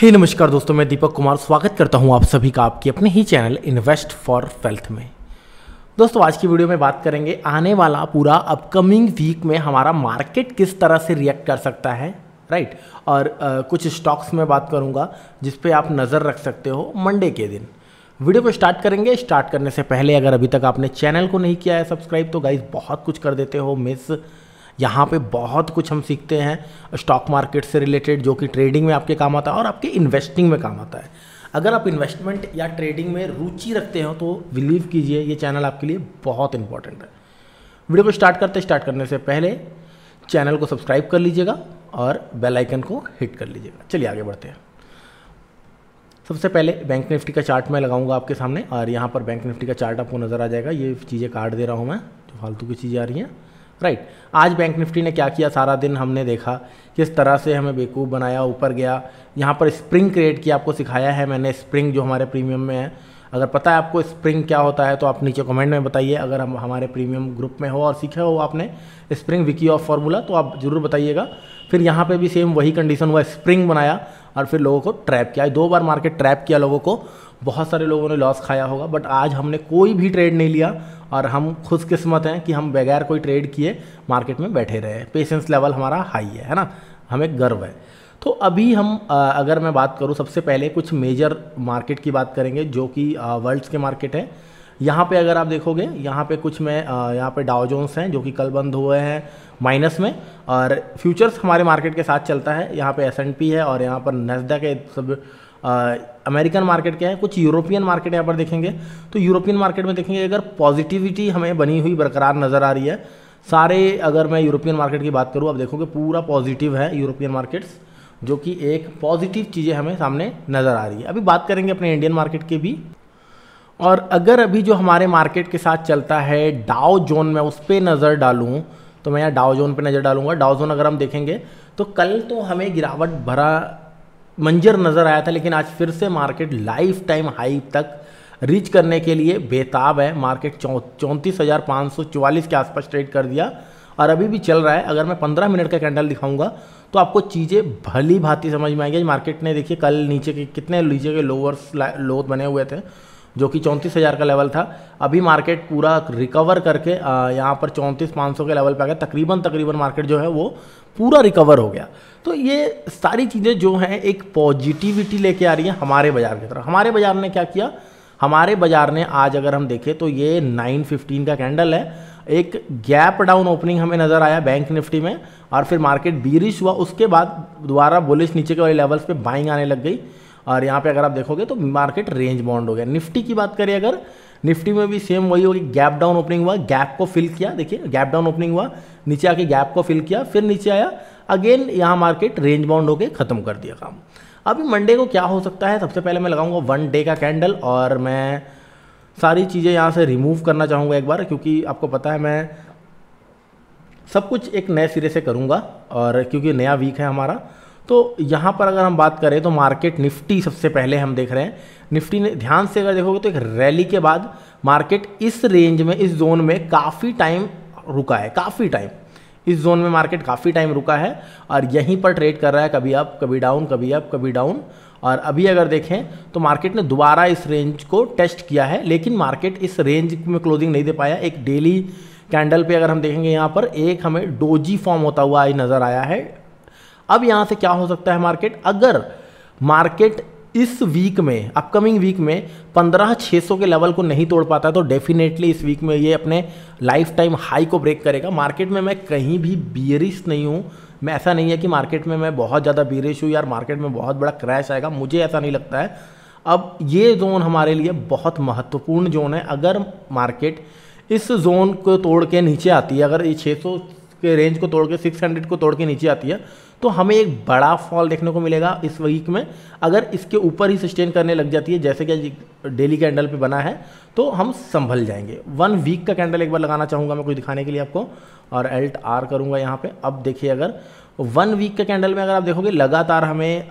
हे नमस्कार दोस्तों मैं दीपक कुमार स्वागत करता हूं आप सभी का आपके अपने ही चैनल इन्वेस्ट फॉर वेल्थ में दोस्तों आज की वीडियो में बात करेंगे आने वाला पूरा अपकमिंग वीक में हमारा मार्केट किस तरह से रिएक्ट कर सकता है राइट और आ, कुछ स्टॉक्स में बात करूंगा जिस पे आप नज़र रख सकते हो मंडे के दिन वीडियो को स्टार्ट करेंगे स्टार्ट करने से पहले अगर अभी तक आपने चैनल को नहीं किया है सब्सक्राइब तो गाइज बहुत कुछ कर देते हो मिस यहाँ पे बहुत कुछ हम सीखते हैं स्टॉक मार्केट से रिलेटेड जो कि ट्रेडिंग में आपके काम आता है और आपके इन्वेस्टिंग में काम आता है अगर आप इन्वेस्टमेंट या ट्रेडिंग में रुचि रखते हो तो बिलीव कीजिए ये चैनल आपके लिए बहुत इंपॉर्टेंट है वीडियो को स्टार्ट करते स्टार्ट करने से पहले चैनल को सब्सक्राइब कर लीजिएगा और बेल आइकन को हिट कर लीजिएगा चलिए आगे बढ़ते हैं सबसे पहले बैंक निफ्टी का चार्ट मैं लगाऊंगा आपके सामने और यहाँ पर बैंक निफ्टी का चार्ट आपको नज़र आ जाएगा ये चीज़ें काट दे रहा हूँ मैं जो फालतू की चीज़ें आ रही हैं राइट आज बैंक निफ्टी ने क्या किया सारा दिन हमने देखा किस तरह से हमें बेकूफ़ बनाया ऊपर गया यहाँ पर स्प्रिंग क्रिएट किया आपको सिखाया है मैंने स्प्रिंग जो हमारे प्रीमियम में है अगर पता है आपको स्प्रिंग क्या होता है तो आप नीचे कमेंट में बताइए अगर हम हमारे प्रीमियम ग्रुप में हो और सीखे हो आपने स्प्रिंग विकी ऑफ फार्मूला तो आप ज़रूर बताइएगा फिर यहाँ पे भी सेम वही कंडीशन हुआ स्प्रिंग बनाया और फिर लोगों को ट्रैप किया दो बार मार्केट ट्रैप किया लोगों को बहुत सारे लोगों ने लॉस खाया होगा बट आज हमने कोई भी ट्रेड नहीं लिया और हम खुशकिस्मत हैं कि हम बगैर कोई ट्रेड किए मार्केट में बैठे रहे पेशेंस लेवल हमारा हाई है है ना हमें गर्व है तो अभी हम अगर मैं बात करूँ सबसे पहले कुछ मेजर मार्केट की बात करेंगे जो कि वर्ल्ड्स के मार्केट हैं यहाँ पे अगर आप देखोगे यहाँ पे कुछ मैं यहाँ पे डाउजोन्स हैं जो कि कल बंद हुए हैं माइनस में और फ्यूचर्स हमारे मार्केट के साथ चलता है यहाँ पे एस है और यहाँ पर नजदा के सब अमेरिकन मार्केट क्या है कुछ यूरोपियन मार्केट यहाँ पर देखेंगे तो यूरोपियन मार्केट में देखेंगे अगर पॉजिटिविटी हमें बनी हुई बरकरार नज़र आ रही है सारे अगर मैं यूरोपियन मार्केट की बात करूँ अब देखोगे पूरा पॉजिटिव है यूरोपियन मार्केट्स जो कि एक पॉजिटिव चीज़ें हमें सामने नज़र आ रही है अभी बात करेंगे अपने इंडियन मार्केट के भी और अगर अभी जो हमारे मार्केट के साथ चलता है डाओ जोन में उस पर नज़र डालूँ तो मैं यहाँ डाओ जोन पर नज़र डालूंगा डाओ जोन अगर हम देखेंगे तो कल तो हमें गिरावट भरा मंजर नज़र आया था लेकिन आज फिर से मार्केट लाइफ टाइम हाई तक रीच करने के लिए बेताब है मार्केट चौंतीस हज़ार पाँच सौ चौवालीस के आसपास ट्रेड कर दिया और अभी भी चल रहा है अगर मैं पंद्रह मिनट का कैंडल दिखाऊंगा तो आपको चीज़ें भली भांति समझ में आएगी मार्केट ने देखिए कल नीचे के कितने नीचे के लोअर्स लोअ बने हुए थे जो कि चौंतीस हज़ार का लेवल था अभी मार्केट पूरा रिकवर करके यहाँ पर चौंतीस पाँच सौ के लेवल पे आ गया तकरीबन तकरीबन मार्केट जो है वो पूरा रिकवर हो गया तो ये सारी चीज़ें जो हैं एक पॉजिटिविटी लेके आ रही है हमारे बाज़ार की तरफ हमारे बाज़ार ने क्या किया हमारे बाज़ार ने आज अगर हम देखें तो ये 915 का कैंडल है एक गैप डाउन ओपनिंग हमें नज़र आया बैंक निफ्टी में और फिर मार्केट बीरिश हुआ उसके बाद दोबारा बुलिश नीचे के वाले लेवल्स पे बाइंग आने लग गई और यहाँ पे अगर आप देखोगे तो मार्केट रेंज बाउंड हो गया निफ्टी की बात करें अगर निफ्टी में भी सेम वही होगी गैप डाउन ओपनिंग हुआ गैप को फिल किया देखिए गैप डाउन ओपनिंग हुआ नीचे आके गैप को फिल किया फिर नीचे आया अगेन यहाँ मार्केट रेंज बाउंड होकर ख़त्म कर दिया काम अभी मंडे को क्या हो सकता है सबसे पहले मैं लगाऊंगा वन डे का कैंडल और मैं सारी चीज़ें यहाँ से रिमूव करना चाहूँगा एक बार क्योंकि आपको पता है मैं सब कुछ एक नए सिरे से करूँगा और क्योंकि नया वीक है हमारा तो यहाँ पर अगर हम बात करें तो मार्केट निफ्टी सबसे पहले हम देख रहे हैं निफ्टी ने ध्यान से अगर देखोगे तो एक रैली के बाद मार्केट इस रेंज में इस जोन में काफ़ी टाइम रुका है काफ़ी टाइम इस जोन में मार्केट काफ़ी टाइम रुका है और यहीं पर ट्रेड कर रहा है कभी अप कभी डाउन कभी अप कभी डाउन और अभी अगर देखें तो मार्केट ने दोबारा इस रेंज को टेस्ट किया है लेकिन मार्केट इस रेंज में क्लोजिंग नहीं दे पाया एक डेली कैंडल पे अगर हम देखेंगे यहाँ पर एक हमें डोजी फॉर्म होता हुआ आज नज़र आया है अब यहाँ से क्या हो सकता है मार्केट अगर मार्केट इस वीक में अपकमिंग वीक में पंद्रह छः सौ के लेवल को नहीं तोड़ पाता है तो डेफिनेटली इस वीक में ये अपने लाइफ टाइम हाई को ब्रेक करेगा मार्केट में मैं कहीं भी बियरिश नहीं हूँ मैं ऐसा नहीं है कि मार्केट में मैं बहुत ज़्यादा बियरिश हूँ यार मार्केट में बहुत बड़ा क्रैश आएगा मुझे ऐसा नहीं लगता है अब ये जोन हमारे लिए बहुत महत्वपूर्ण जोन है अगर मार्केट इस जोन को तोड़ के नीचे आती है अगर ये छः के रेंज को तोड़ के सिक्स को तोड़ के नीचे आती है तो हमें एक बड़ा फॉल देखने को मिलेगा इस वीक में अगर इसके ऊपर ही सस्टेन करने लग जाती है जैसे कि डेली कैंडल पे बना है तो हम संभल जाएंगे वन वीक का कैंडल एक बार लगाना चाहूँगा मैं कुछ दिखाने के लिए आपको और एल्ट आर करूँगा यहाँ पर अब देखिए अगर वन वीक का कैंडल में अगर आप देखोगे लगातार हमें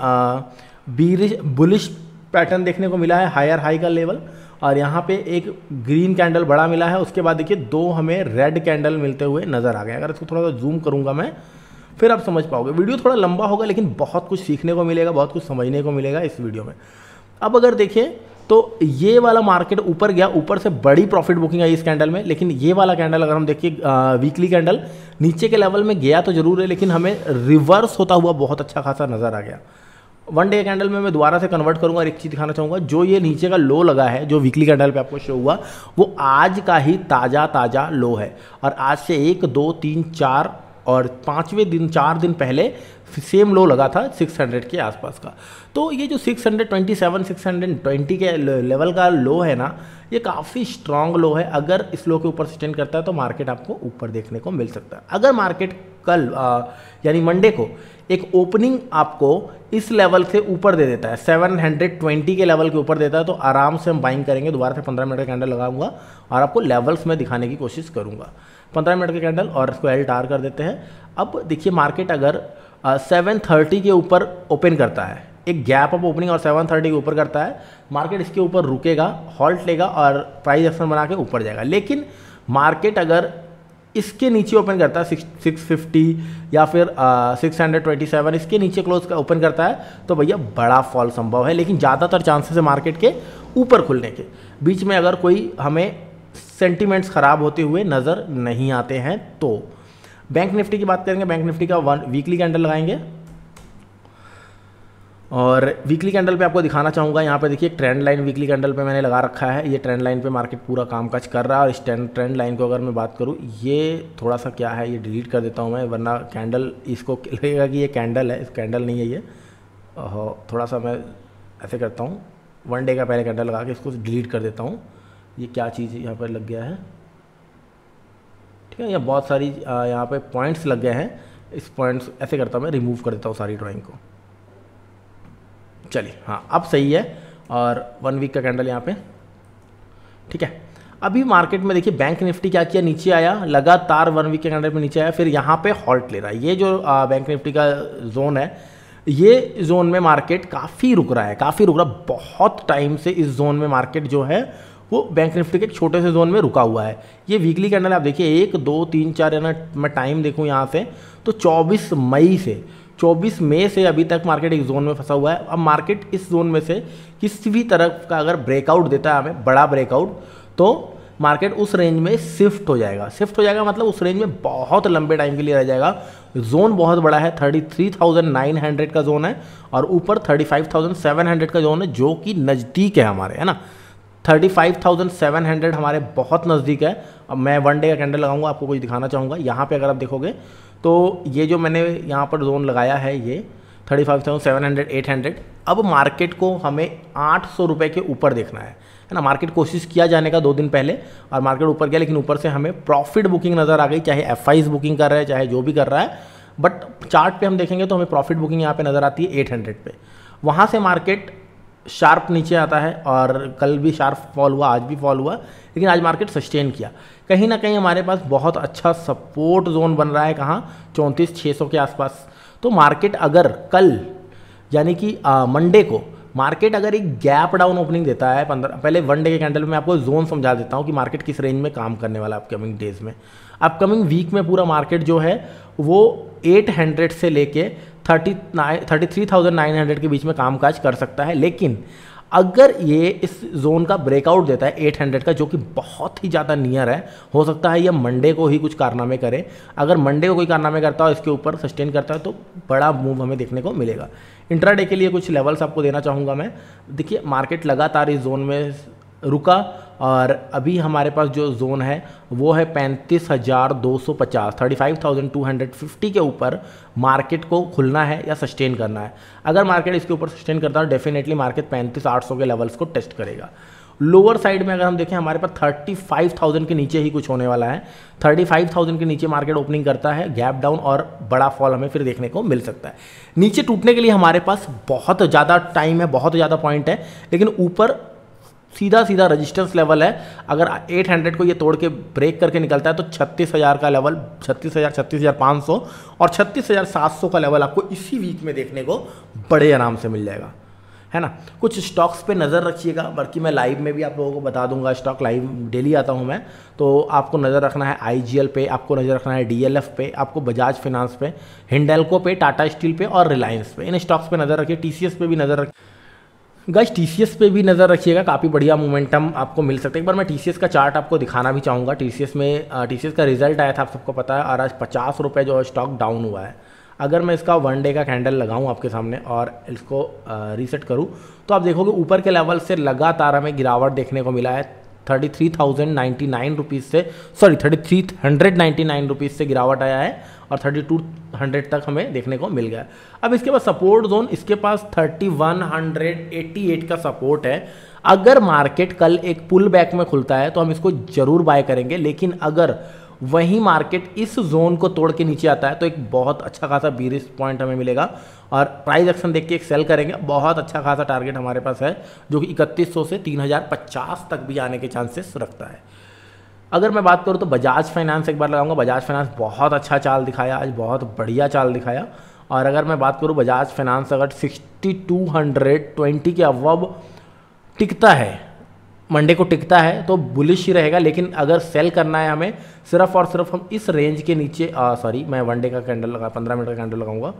बीरिश बुलिश पैटर्न देखने को मिला है हायर हाई का लेवल और यहाँ पे एक ग्रीन कैंडल बड़ा मिला है उसके बाद देखिए दो हमें रेड कैंडल मिलते हुए नज़र आ गए अगर इसको थोड़ा सा जूम करूँगा मैं फिर आप समझ पाओगे वीडियो थोड़ा लंबा होगा लेकिन बहुत कुछ सीखने को मिलेगा बहुत कुछ समझने को मिलेगा इस वीडियो में अब अगर देखिए तो ये वाला मार्केट ऊपर गया ऊपर से बड़ी प्रॉफिट बुकिंग आई इस कैंडल में लेकिन ये वाला कैंडल अगर हम देखिए वीकली कैंडल नीचे के लेवल में गया तो जरूर है लेकिन हमें रिवर्स होता हुआ बहुत अच्छा खासा नज़र आ गया वन डे कैंडल में मैं दोबारा से कन्वर्ट करूंगा और एक चीज़ दिखाना चाहूँगा जो ये नीचे का लो लगा है जो वीकली कैंडल पे आपको शो हुआ वो आज का ही ताज़ा ताज़ा लो है और आज से एक दो तीन चार और पाँचवें दिन चार दिन पहले सेम लो लगा था 600 के आसपास का तो ये जो 627 620 के लेवल का लो है ना ये काफ़ी स्ट्रांग लो है अगर इस लो के ऊपर सस्टेंड करता है तो मार्केट आपको ऊपर देखने को मिल सकता है अगर मार्केट कल यानी मंडे को एक ओपनिंग आपको इस लेवल से ऊपर दे देता है 720 के लेवल के ऊपर देता है तो आराम से हम बाइंग करेंगे दोबारा से 15 मिनट का कैंडल लगाऊंगा और आपको लेवल्स में दिखाने की कोशिश करूंगा 15 मिनट का कैंडल और इसको एल टार कर देते हैं अब देखिए मार्केट अगर सेवन थर्टी के ऊपर ओपन करता है एक गैप अप ओपनिंग और सेवन थर्टी के ऊपर करता है मार्केट इसके ऊपर रुकेगा हॉल्ट लेगा और प्राइस एक्शन बना के ऊपर जाएगा लेकिन मार्केट अगर इसके नीचे ओपन करता है सिक्स या फिर सिक्स हंड्रेड ट्वेंटी सेवन इसके नीचे क्लोज का ओपन करता है तो भैया बड़ा फॉल संभव है लेकिन ज़्यादातर चांसेस है मार्केट के ऊपर खुलने के बीच में अगर कोई हमें सेंटिमेंट्स ख़राब होते हुए नज़र नहीं आते हैं तो बैंक निफ्टी की बात करेंगे बैंक निफ्टी का वन वीकली कैंडल लगाएंगे और वीकली कैंडल पे आपको दिखाना चाहूँगा यहाँ पे देखिए ट्रेंड लाइन वीकली कैंडल पे मैंने लगा रखा है ये ट्रेंड लाइन पे मार्केट पूरा कामकाज कर रहा है और इस ट्रेंड लाइन को अगर मैं बात करूँ ये थोड़ा सा क्या है ये डिलीट कर देता हूँ मैं वरना कैंडल इसको लगेगा कि ये कैंडल है इस कैंडल नहीं है ये थोड़ा सा मैं ऐसे करता हूँ वन डे का पहले कैंडल लगा के इसको डिलीट कर देता हूँ ये क्या चीज़ यहाँ पर लग गया है ठीक है यहाँ बहुत सारी यहाँ पर पॉइंट्स लग गए हैं इस पॉइंट्स ऐसे करता हूँ मैं रिमूव कर देता हूँ सारी ड्राॅइंग को चलिए हाँ अब सही है और वन वीक का कैंडल यहाँ पे ठीक है अभी मार्केट में देखिए बैंक निफ्टी क्या किया नीचे आया लगातार वन वीक के कैंडल पे नीचे आया फिर यहाँ पे हॉल्ट ले रहा है ये जो आ, बैंक निफ्टी का जोन है ये जोन में मार्केट काफ़ी रुक रहा है काफ़ी रुक रहा बहुत टाइम से इस जोन में मार्केट जो है वो बैंक निफ्टी के एक छोटे से जोन में रुका हुआ है ये वीकली कैंडल आप देखिए एक दो तीन चार है ना मैं टाइम देखूँ यहाँ से तो चौबीस मई से 24 मई से अभी तक मार्केट एक जोन में फंसा हुआ है अब मार्केट इस जोन में से किसी भी तरफ का अगर ब्रेकआउट देता है हमें बड़ा ब्रेकआउट तो मार्केट उस रेंज में शिफ्ट हो जाएगा शिफ्ट हो जाएगा मतलब उस रेंज में बहुत लंबे टाइम के लिए रह जाएगा जोन बहुत बड़ा है 33,900 का जोन है और ऊपर 35,700 का जोन है जो कि नज़दीक है हमारे है ना 35,700 हमारे बहुत नज़दीक है अब मैं वन डे का कैंडल लगाऊंगा आपको कुछ दिखाना चाहूँगा यहाँ पे अगर आप देखोगे तो ये जो मैंने यहाँ पर जोन लगाया है ये 35,700 800 अब मार्केट को हमें आठ सौ रुपये के ऊपर देखना है है ना मार्केट कोशिश किया जाने का दो दिन पहले और मार्केट ऊपर गया लेकिन ऊपर से हमें प्रॉफिट बुकिंग नज़र आ गई चाहे एफ बुकिंग कर रहा है चाहे जो भी कर रहा है बट चार्ट पे हम देखेंगे तो हमें प्रॉफिट बुकिंग यहाँ पे नज़र आती है 800 पे वहाँ से मार्केट शार्प नीचे आता है और कल भी शार्प फॉल हुआ आज भी फॉल हुआ लेकिन आज मार्केट सस्टेन किया कहीं ना कहीं हमारे पास बहुत अच्छा सपोर्ट जोन बन रहा है कहाँ चौंतीस छः सौ के आसपास तो मार्केट अगर कल यानी कि मंडे को मार्केट अगर एक गैप डाउन ओपनिंग देता है पंद्रह पहले वन डे के कैंडल में आपको जोन समझा देता हूँ कि मार्केट किस रेंज में काम करने वाला है अपकमिंग डेज में अपकमिंग वीक में पूरा मार्केट जो है वो 800 से लेके thirty nine thirty three thousand nine hundred के बीच में कामकाज कर सकता है लेकिन अगर ये इस जोन का ब्रेकआउट देता है 800 का जो कि बहुत ही ज़्यादा नियर है हो सकता है ये मंडे को ही कुछ कारनामे करे अगर मंडे को कोई कारनामे करता है इसके ऊपर सस्टेन करता है तो बड़ा मूव हमें देखने को मिलेगा इंट्राडे के लिए कुछ लेवल्स आपको देना चाहूँगा मैं देखिए मार्केट लगातार इस जोन में रुका और अभी हमारे पास जो जोन है वो है पैंतीस हज़ार दो सौ पचास thirty five thousand two hundred fifty के ऊपर मार्केट को खुलना है या सस्टेन करना है अगर मार्केट इसके ऊपर सस्टेन करता है तो डेफिनेटली मार्केट पैंतीस आठ सौ के लेवल्स को टेस्ट करेगा लोअर साइड में अगर हम देखें हमारे पास थर्टी फाइव थाउजेंड के नीचे ही कुछ होने वाला है थर्टी फाइव थाउजेंड के नीचे मार्केट ओपनिंग करता है गैप डाउन और बड़ा फॉल हमें फिर देखने को मिल सकता है नीचे टूटने के लिए हमारे पास बहुत ज़्यादा टाइम है बहुत ज़्यादा पॉइंट है लेकिन ऊपर सीधा सीधा रजिस्टेंस लेवल है अगर 800 को ये तोड़ के ब्रेक करके निकलता है तो 36,000 का लेवल 36,000 36,500 और 36,700 का लेवल आपको इसी वीक में देखने को बड़े आराम से मिल जाएगा है ना कुछ स्टॉक्स पे नज़र रखिएगा बल्कि मैं लाइव में भी आप लोगों को बता दूंगा स्टॉक लाइव डेली आता हूँ मैं तो आपको नज़र रखना है आई पे आपको नज़र रखना है डी पे आपको बजाज फिनांस पे हिंडेल्को पे टाटा स्टील पे और रिलायंस पे इन स्टॉक्स पे नज़र रखिए टी पे भी नज़र रखिए गज टी पे भी नज़र रखिएगा काफ़ी बढ़िया मोमेंटम आपको मिल सकता है एक बार मैं टी का चार्ट आपको दिखाना भी चाहूँगा टी में टी का रिजल्ट आया था आप सबको पता है और आज पचास रुपये जो है स्टॉक डाउन हुआ है अगर मैं इसका वन डे का कैंडल लगाऊं आपके सामने और इसको रीसेट करूं तो आप देखोगे ऊपर के लेवल से लगातार हमें गिरावट देखने को मिला है thirty three thousand ninety nine rupees से sorry thirty three hundred ninety nine rupees से गिरावट आया है और 3200 तक हमें देखने को मिल गया अब इसके बाद सपोर्ट जोन इसके पास 3188 का सपोर्ट है अगर मार्केट कल एक पुल बैक में खुलता है तो हम इसको जरूर बाय करेंगे लेकिन अगर वही मार्केट इस जोन को तोड़ के नीचे आता है तो एक बहुत अच्छा खासा बीरिस पॉइंट हमें मिलेगा और प्राइस एक्शन देख के एक सेल करेंगे बहुत अच्छा खासा टारगेट हमारे पास है जो कि इकतीस से 3050 तक भी आने के चांसेस रखता है अगर मैं बात करूँ तो बजाज फाइनेंस एक बार लगाऊंगा बजाज फाइनेंस बहुत अच्छा चाल दिखाया आज बहुत बढ़िया चाल दिखाया और अगर मैं बात करूँ बजाज फाइनेंस अगर सिक्सटी टू हंड्रेड ट्वेंटी के अवब टिकता है मंडे को टिकता है तो बुलिश ही रहेगा लेकिन अगर सेल करना है हमें सिर्फ और सिर्फ हम इस रेंज के नीचे सॉरी मैं वनडे का कैंडल लगा पंद्रह मिनट का कैंडल लगाऊंगा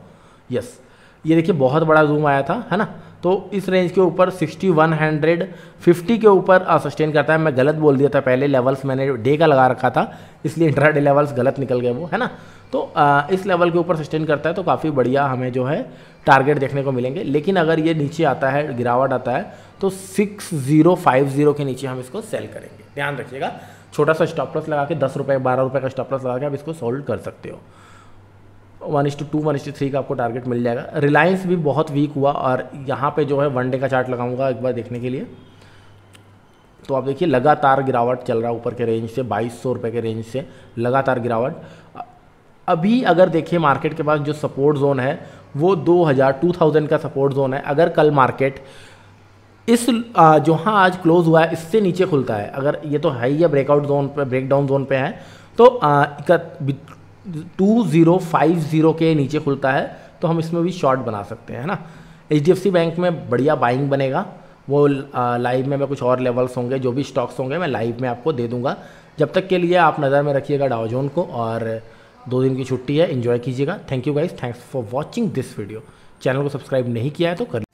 यस ये देखिए बहुत बड़ा जूम आया था है ना तो इस रेंज के ऊपर 6150 के ऊपर सस्टेन करता है मैं गलत बोल दिया था पहले लेवल्स मैंने डे का लगा रखा था इसलिए डे लेवल्स गलत निकल गए वो है ना तो आ, इस लेवल के ऊपर सस्टेन करता है तो काफ़ी बढ़िया हमें जो है टारगेट देखने को मिलेंगे लेकिन अगर ये नीचे आता है गिरावट आता है तो 6050 के नीचे हम इसको सेल करेंगे ध्यान रखिएगा छोटा सा स्टॉपलस लगा के दस रुपये बारह रुपये का स्टॉपलस लगा के आप इसको सोल्व कर सकते हो वन इस टू टू वन इस टू थ्री का आपको टारगेट मिल जाएगा रिलायंस भी बहुत वीक हुआ और यहाँ पे जो है वन डे का चार्ट लगाऊंगा एक बार देखने के लिए तो आप देखिए लगातार गिरावट चल रहा है ऊपर के रेंज से बाईस सौ रुपये के रेंज से लगातार गिरावट अभी अगर देखिए मार्केट के पास जो सपोर्ट जोन है वो टू थाउजेंड का सपोर्ट जोन है अगर कल मार्केट इस जो हाँ आज क्लोज हुआ है इससे नीचे खुलता है अगर ये तो है ही या ब्रेकआउट जोन पर ब्रेकडाउन जोन पे है तो 2050 के नीचे खुलता है तो हम इसमें भी शॉर्ट बना सकते हैं ना एच बैंक में बढ़िया बाइंग बनेगा वो लाइव में मैं कुछ और लेवल्स होंगे जो भी स्टॉक्स होंगे मैं लाइव में आपको दे दूंगा जब तक के लिए आप नज़र में रखिएगा डाउजोन को और दो दिन की छुट्टी है इन्जॉय कीजिएगा thank you guys thanks for watching this video channel को सब्सक्राइब नहीं किया है तो कर